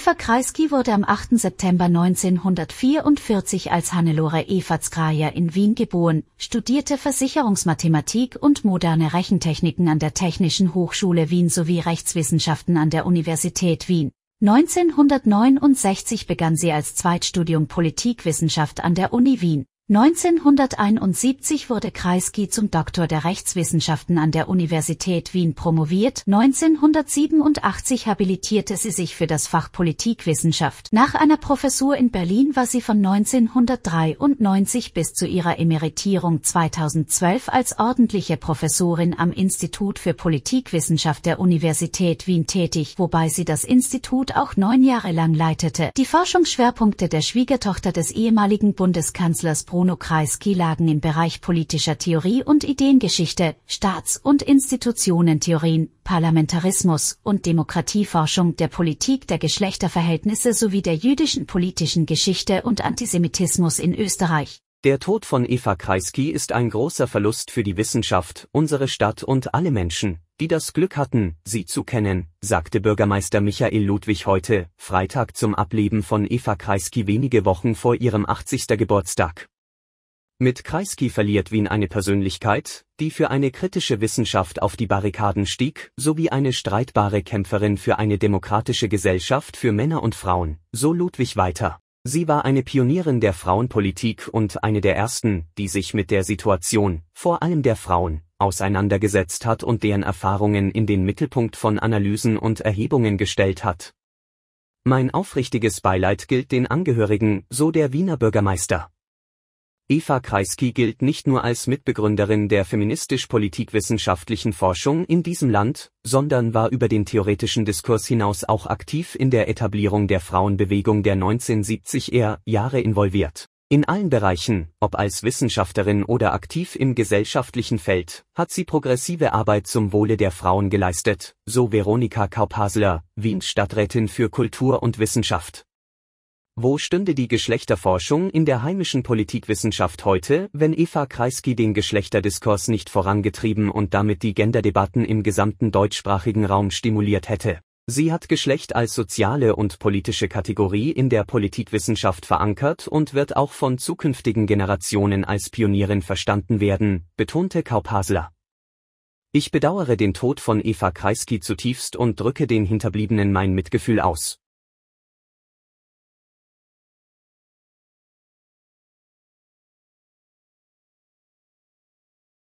Eva Kreisky wurde am 8. September 1944 als Hannelore Evertskraja in Wien geboren, studierte Versicherungsmathematik und moderne Rechentechniken an der Technischen Hochschule Wien sowie Rechtswissenschaften an der Universität Wien. 1969 begann sie als Zweitstudium Politikwissenschaft an der Uni Wien. 1971 wurde Kreisky zum Doktor der Rechtswissenschaften an der Universität Wien promoviert, 1987 habilitierte sie sich für das Fach Politikwissenschaft. Nach einer Professur in Berlin war sie von 1993 bis zu ihrer Emeritierung 2012 als ordentliche Professorin am Institut für Politikwissenschaft der Universität Wien tätig, wobei sie das Institut auch neun Jahre lang leitete. Die Forschungsschwerpunkte der Schwiegertochter des ehemaligen Bundeskanzlers Bruno Kreisky lagen im Bereich politischer Theorie und Ideengeschichte, Staats- und Institutionentheorien, Parlamentarismus und Demokratieforschung der Politik der Geschlechterverhältnisse sowie der jüdischen politischen Geschichte und Antisemitismus in Österreich. Der Tod von Eva Kreisky ist ein großer Verlust für die Wissenschaft, unsere Stadt und alle Menschen, die das Glück hatten, sie zu kennen, sagte Bürgermeister Michael Ludwig heute, Freitag zum Ableben von Eva Kreisky wenige Wochen vor ihrem 80. Geburtstag. Mit Kreisky verliert Wien eine Persönlichkeit, die für eine kritische Wissenschaft auf die Barrikaden stieg, sowie eine streitbare Kämpferin für eine demokratische Gesellschaft für Männer und Frauen, so Ludwig weiter. Sie war eine Pionierin der Frauenpolitik und eine der ersten, die sich mit der Situation, vor allem der Frauen, auseinandergesetzt hat und deren Erfahrungen in den Mittelpunkt von Analysen und Erhebungen gestellt hat. Mein aufrichtiges Beileid gilt den Angehörigen, so der Wiener Bürgermeister. Eva Kreisky gilt nicht nur als Mitbegründerin der feministisch-politikwissenschaftlichen Forschung in diesem Land, sondern war über den theoretischen Diskurs hinaus auch aktiv in der Etablierung der Frauenbewegung der 1970er Jahre involviert. In allen Bereichen, ob als Wissenschaftlerin oder aktiv im gesellschaftlichen Feld, hat sie progressive Arbeit zum Wohle der Frauen geleistet, so Veronika Kauphasler, Wiens Stadträtin für Kultur und Wissenschaft. Wo stünde die Geschlechterforschung in der heimischen Politikwissenschaft heute, wenn Eva Kreisky den Geschlechterdiskurs nicht vorangetrieben und damit die Genderdebatten im gesamten deutschsprachigen Raum stimuliert hätte? Sie hat Geschlecht als soziale und politische Kategorie in der Politikwissenschaft verankert und wird auch von zukünftigen Generationen als Pionierin verstanden werden, betonte Kauphasler. Ich bedauere den Tod von Eva Kreisky zutiefst und drücke den Hinterbliebenen mein Mitgefühl aus.